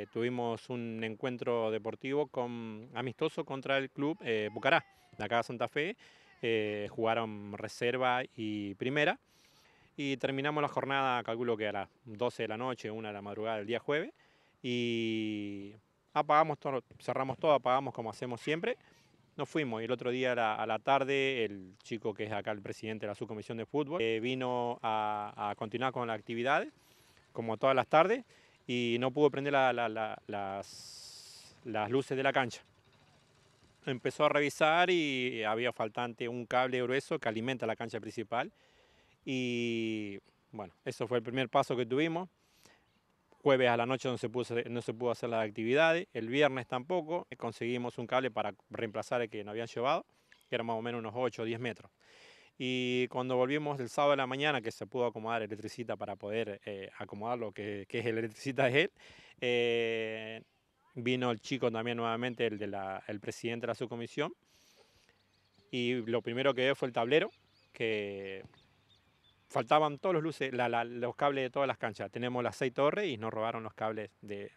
Eh, tuvimos un encuentro deportivo con, amistoso contra el club eh, Bucará, de acá de Santa Fe. Eh, jugaron reserva y primera. Y terminamos la jornada, calculo que a las 12 de la noche, 1 de la madrugada del día jueves. Y apagamos todo, cerramos todo, apagamos como hacemos siempre. Nos fuimos y el otro día a la, tarde el chico que es acá el presidente de la subcomisión de fútbol vino a, a continuar con la actividad, como todas las tardes y no pudo prender las, luces de la cancha. Empezó a revisar y había faltante un cable grueso que alimenta la cancha principal. Y bueno, eso fue el primer paso que tuvimos. Jueves a la noche no se, pudo, no se pudo hacer las actividades, el viernes tampoco. Conseguimos un cable para reemplazar el que nos habían llevado, que era más o menos unos 8 o 10 metros. Y cuando volvimos el sábado de la mañana, que se pudo acomodar electricita para poder eh, acomodar lo que, es el electricita de él, eh, vino el chico también nuevamente, el, de presidente de la subcomisión, y lo primero que vio fue el tablero, que faltaban todos los luces, los cables de todas las canchas. Tenemos las seis torres y nos robaron los cables de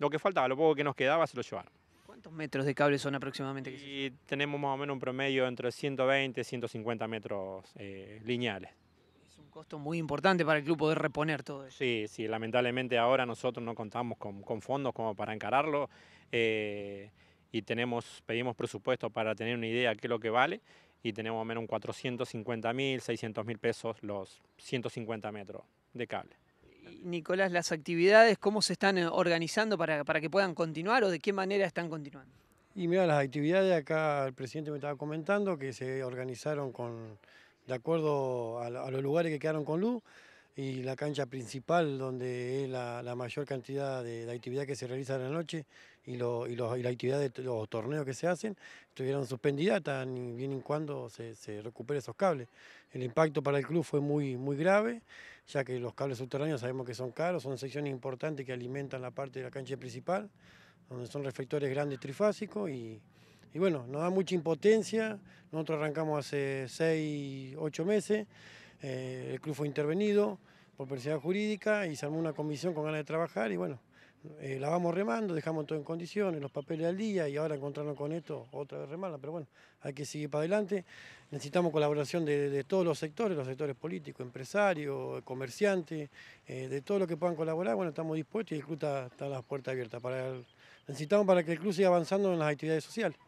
lo que faltaba, lo poco que nos quedaba se lo llevaron. ¿Cuántos metros de cable son aproximadamente? y tenemos más o menos un promedio entre 120 y 150 metros eh, lineales. Es un costo muy importante para el club poder reponer todo eso. Sí, sí, lamentablemente ahora nosotros no contamos con, fondos como para encararlo eh, y tenemos, pedimos presupuesto para tener una idea de qué es lo que vale y tenemos más o menos un 450 mil, 600 mil pesos los 150 metros de cable. Nicolás, las actividades, ¿cómo se están eh, organizando para, que puedan continuar o de qué manera están continuando? Y mira, las actividades acá el presidente me estaba comentando que se organizaron con de acuerdo a, a los lugares que quedaron con luz y la cancha principal donde es la, mayor cantidad de, actividad que se realiza en la noche y, y la actividad de los torneos que se hacen estuvieron suspendidas tan bien en cuando se, se recuperen esos cables. El impacto para el club fue muy, muy grave, ya que los cables subterráneos sabemos que son caros, son secciones importantes que alimentan la parte de la cancha principal, donde son reflectores grandes trifásicos y y bueno, nos da mucha impotencia. Nosotros arrancamos hace 6, 8 meses eh, el club fue intervenido por personalidad jurídica y se una comisión con ganas de trabajar y bueno, eh, la vamos remando, dejamos todo en condiciones, los papeles al día y ahora encontrarnos con esto otra vez remarla, pero bueno, hay que seguir para adelante. Necesitamos colaboración de, todos los sectores, los sectores políticos, empresarios, comerciantes, eh, de todo lo que puedan colaborar, bueno, estamos dispuestos y el club está, las puertas abiertas. Para necesitamos para que el club siga avanzando en las actividades sociales.